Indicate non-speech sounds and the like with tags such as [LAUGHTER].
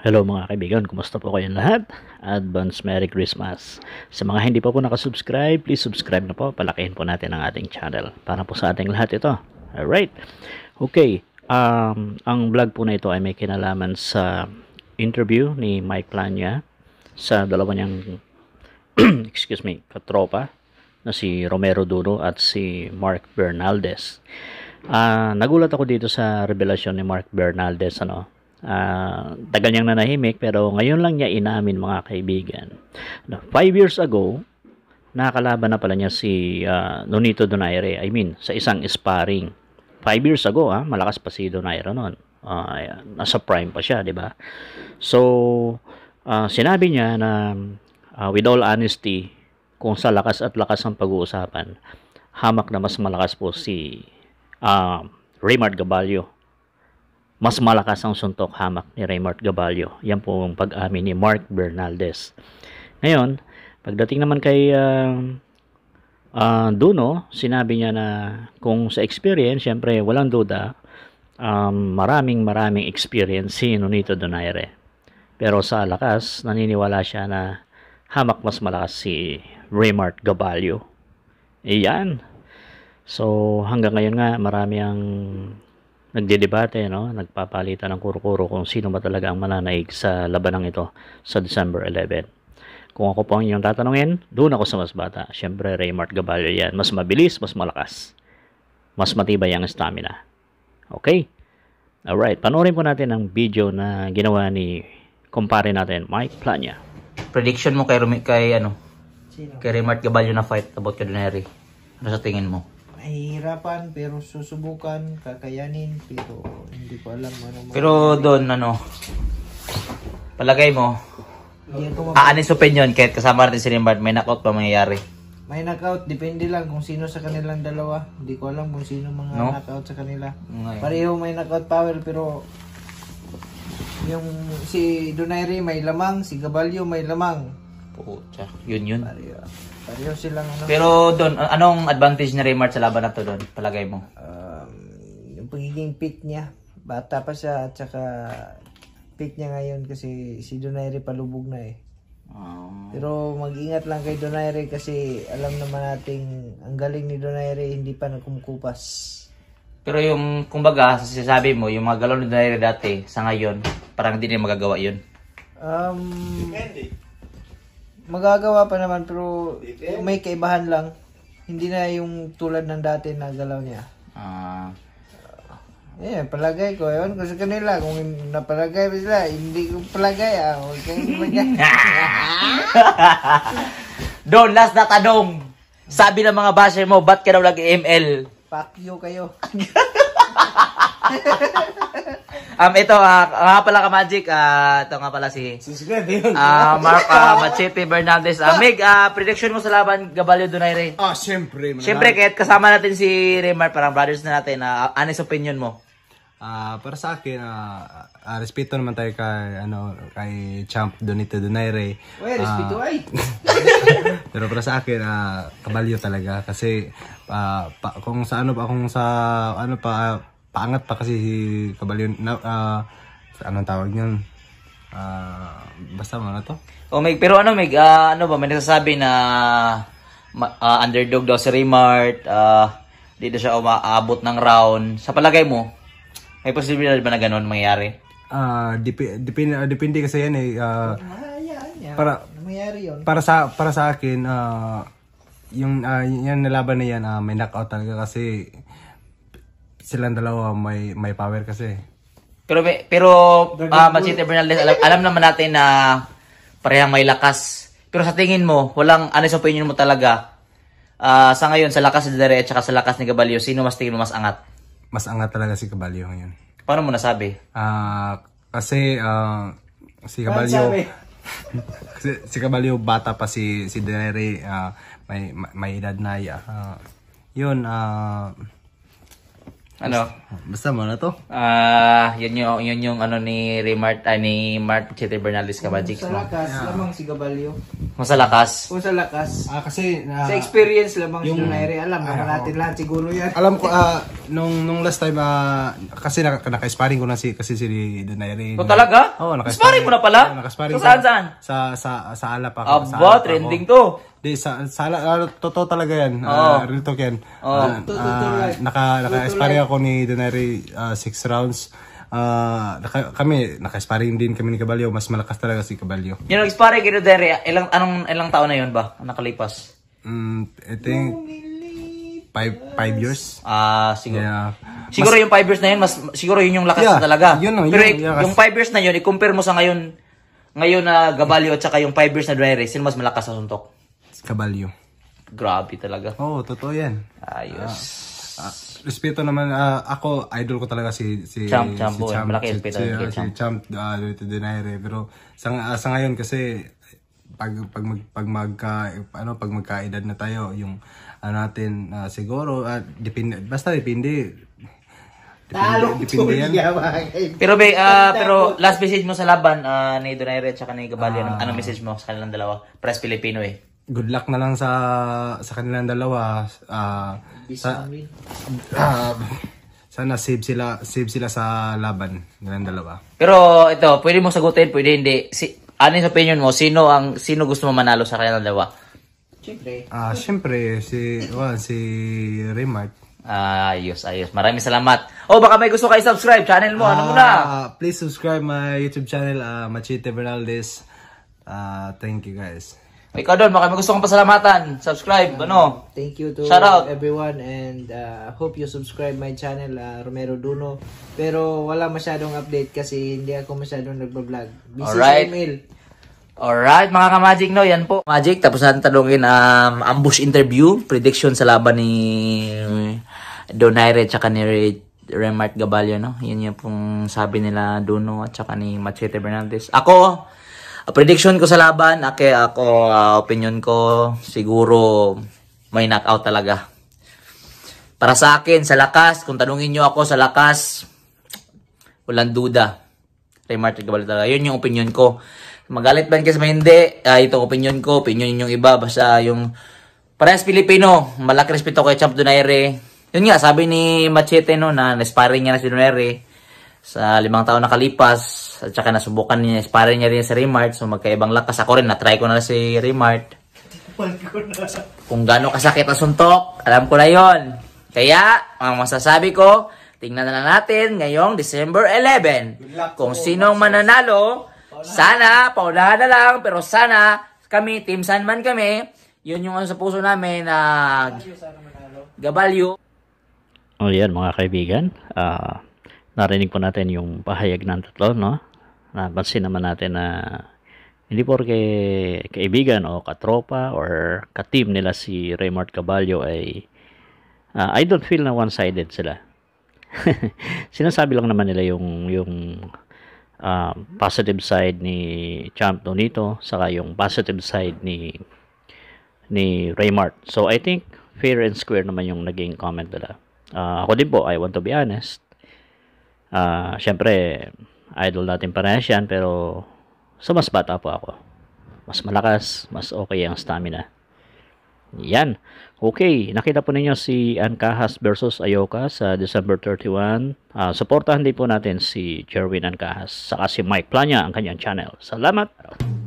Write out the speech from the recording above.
Hello mga kaibigan, kumusta po kayong lahat? Advance Merry Christmas! Sa mga hindi pa po nakasubscribe, please subscribe na po. Palakihin po natin ang ating channel para po sa ating lahat ito. Alright, okay. Um, ang vlog po na ito ay may kinalaman sa interview ni Mike Plania sa dalawa niyang, [CLEARS THROAT] excuse me, katropa na si Romero Duro at si Mark Bernaldez. Uh, nagulat ako dito sa revelasyon ni Mark Bernaldez ano, Uh, tagal niyang nanahimik pero ngayon lang niya inamin mga kaibigan. 5 years ago, nakalaban na pala niya si uh, Nonito Donaire. I mean, sa isang sparring. 5 years ago, ah, malakas pa si Donaire noon. Uh, nasa prime pa siya, di ba? So, uh, sinabi niya na uh, with all honesty, kung sa lakas at lakas ng pag-uusapan, hamak na mas malakas po si uh, Raymond Gabalio mas malakas ang suntok hamak ni Raymart Gabalio. Yan po ang pag-amin ni Mark Bernaldez. Ngayon, pagdating naman kay uh, uh, Duno, sinabi niya na kung sa experience, syempre walang duda, um, maraming maraming experience si Nonito Donaire. Pero sa lakas, naniniwala siya na hamak mas malakas si Raymart Gabalio. Iyan. So hanggang ngayon nga marami ang nagdedebate, no? nagpapalitan ng kuro-kuro kung sino ba talaga ang mananaig sa labanang ito sa December 11. Kung ako po ang inyong tatanungin, doon ako sa mas bata. syempre Raymart Gabalio yan. Mas mabilis, mas malakas. Mas matibay ang stamina. Okay? Alright, panoorin po natin ang video na ginawa ni kumpare natin, Mike Plania. Prediction mo kay, kay ano? Kay Raymart Gabalio na fight about Cadoneri. Ano sa tingin mo? mahirapan pero susubukan, kakayanin pero hindi ko alam ano. Pero doon ano, palagay mo, Aanis opinion, kahit kasama natin si Limbard, may knockout pa mangyayari? May knockout, depende lang kung sino sa kanilang dalawa. Hindi ko alam kung sino mga no? knockout sa kanila. Ngayon. Pareho may knockout power pero yung si Donaire may lamang, si Gabalyo may lamang. Pucha, yun yun. Pareho. Pareho silang ano. Pero doon, anong advantage ni Raymart sa laban na to doon, Palagay mo? Um, yung pagiging fit niya. Bata pa siya at saka fit niya ngayon kasi si Donaire palubog na eh. Um, Pero mag-ingat lang kay Donaire kasi alam naman nating ang galing ni Donaire hindi pa nagkumukupas. Pero yung, kumbaga, sasabi mo, yung mga galaw ni Donaire dati sa ngayon, parang hindi na magagawa yun. Um, Depende magagawa pa naman pero may kaibahan lang. Hindi na yung tulad ng dati na galaw niya. Ah. Uh, eh, palagay ko. Ewan ko sa kanila. Kung napalagay ba sila, hindi ko palagay ah. Huwag palagay. [LAUGHS] Don, last na tanong. Sabi ng mga basher mo, ba't ka daw nag-ML? Fuck you kayo. [LAUGHS] [LAUGHS] um, ito, uh, nga pala ka Magic, uh, ito nga pala si Subscribe, yun. uh, Mark uh, Machepe Bernaldez. Uh, Meg, uh, prediction mo sa laban, Gabalio Donaire. Ah, siyempre. mananalo. Siyempre, kahit kasama natin si Remar, parang brothers na natin, uh, honest opinion mo. Ah, para sa akin, ah, ah, respeto naman tayo kay, ano, kay Champ Donito Donaire. Uy, respeto ay. [LAUGHS] Pero para sa akin, ah, kabalyo talaga. Kasi ah, pa, kung sa ano pa, kung sa ano pa, ah, paangat pa kasi si Kabalyon na uh, anong tawag niyan uh, basta ano to oh may pero ano may uh, ano ba may nagsasabi na uh, underdog daw si Remart uh, dito siya umaabot ng round sa palagay mo may posibilidad ba na ganun mangyari ah uh, dep- depende uh, depende kasi yan eh uh, yeah, yeah. para mangyari yun para sa para sa akin uh, yung uh, yan nalaban na yan uh, may knockout talaga kasi silang dalawa may may power kasi. Pero pero uh, ah, Machete Bernaldez, alam, alam naman natin na parehang may lakas. Pero sa tingin mo, walang ano sa opinion mo talaga, uh, sa ngayon, sa lakas ni Dere at sa lakas ni Gabalio, sino mas tingin mo mas angat? Mas angat talaga si Gabalio ngayon. Paano mo nasabi? Uh, kasi uh, si Gabalio... [LAUGHS] si, si Gabalio bata pa si, si Dere, uh, may, may edad na. Uh, yun, uh, ano? Basta mo na to. Ah, yun yung yun yung ano ni Remart ani ni Mart Chete Bernales Kabajix Sa mo. lakas, lamang si Gabalio. Gabalyo. lakas. Kung sa lakas. Ah, kasi na ah, Sa experience lamang yung, Yung- si Nairi. Alam naman Ay, natin lahat siguro yan. alam ko [LAUGHS] ah, nung nung last time ah, kasi naka, naka-sparring ko na si kasi si Donaire. O oh, talaga? Oo, naka-sparring. mo na pala? Oo, naka-sparring. Saan, saan? Sa sa sa ala pa. ako, Oh, Aba, trending to. Di, sa, sala, uh, ah, totoo talaga yan. Oh. Uh, real talk yan. Oh. Uh, to, to, to, uh, naka, naka-espare ako ni Denari 6 uh, ah, rounds. Uh, naka, kami, naka-sparring din kami ni Caballo. Mas malakas talaga si Caballo. Yung nag-sparring kay Denari, ilang, anong, ilang taon na yun ba? Nakalipas? Mm, I think... Five, five years? Ah, uh, siguro. Yeah. Siguro mas, yung five years na yun, mas, siguro yun yung lakas yeah, talaga. Yun, yun, Pero yun, yung, yung five years na yun, i-compare mo sa ngayon, ngayon na Gabalio at saka yung 5 years na Dry sino mas malakas sa suntok? Kabalyo. Grabe talaga. Oo, oh, totoo yan. Ayos. Uh, uh, respeto naman, uh, ako, idol ko talaga si, si Champ. Champ, si Champ, malaki respeto si, si, si Champ. Uh, si Denire. Pero sa, uh, sa ngayon kasi, pag pag mag, pag magka ano pag magkaedad na tayo yung ano natin uh, siguro at uh, depende basta depende Talo depende yan. Pero may, uh, pero last message mo sa laban uh, ni Donaire at saka ni Gabalio, uh, anong message mo sa kanilang dalawa? Press Filipino eh good luck na lang sa sa kanilang dalawa. Uh, sa, uh, sana save sila save sila sa laban nilang dalawa. Pero ito, pwede mo sagutin, pwede hindi. Si ano yung opinion mo? Sino ang sino gusto mo manalo sa kanilang dalawa? Siyempre. Ah, uh, siyempre si well, si Remart. Ayos, ayos. Maraming salamat. Oh, baka may gusto kayo subscribe channel mo. Ano uh, muna? Ah, please subscribe my YouTube channel, uh, Machite Bernaldez. Uh, thank you guys. O ikaw doon, baka may gusto kong pasalamatan. Subscribe, um, ano? Thank you to Shout out. everyone and uh, hope you subscribe my channel, uh, Romero Duno. Pero wala masyadong update kasi hindi ako masyadong nagbablog. Busy Alright. sa email. Alright, mga ka-Magic, no? Yan po. Magic, tapos natin talungin um, ambush interview, prediction sa laban ni um, Donaire at ni Remart Gabalio, no? Yan yung pong sabi nila Duno at saka ni Machete Bernaldez. Ako, Uh, prediction ko sa laban, okay, ako, uh, opinion ko, siguro may knockout talaga. Para sa akin, sa lakas, kung tanungin nyo ako sa lakas, walang duda. Ray Martin Cabal talaga. Yun yung opinion ko. Magalit ba kasi hindi, uh, itong opinion ko, opinion yung iba, basta yung parehas Pilipino, malaki respeto kay Champ Donaire. Yun nga, sabi ni Machete no, na sparring niya na si Donaire, sa limang taon nakalipas at saka nasubukan niya sparring niya rin si Remart so magkaibang lakas ako rin na-try ko na si Remart kung gaano kasakit ang suntok alam ko na yon kaya ang masasabi ko tingnan na natin ngayong December 11 kung sinong mananalo sana paunahan na lang pero sana kami team Sandman kami yun yung ano sa puso namin na uh, gabalyo o oh, yan mga kaibigan ah uh narinig po natin yung pahayag ng tatlo, no? Napansin naman natin na hindi porke kaibigan o katropa or katim nila si Raymond Caballo ay uh, I don't feel na one-sided sila. [LAUGHS] Sinasabi lang naman nila yung yung uh, positive side ni Champ Donito saka yung positive side ni ni Raymart. So I think fair and square naman yung naging comment nila. Uh, ako din po, I want to be honest uh, syempre idol natin parehas yan pero sa mas bata po ako mas malakas mas okay ang stamina yan okay nakita po ninyo si Ancajas versus Ayoka sa December 31 uh, ah, supportahan din po natin si Jerwin Ancajas sa kasi Mike Planya ang kanyang channel salamat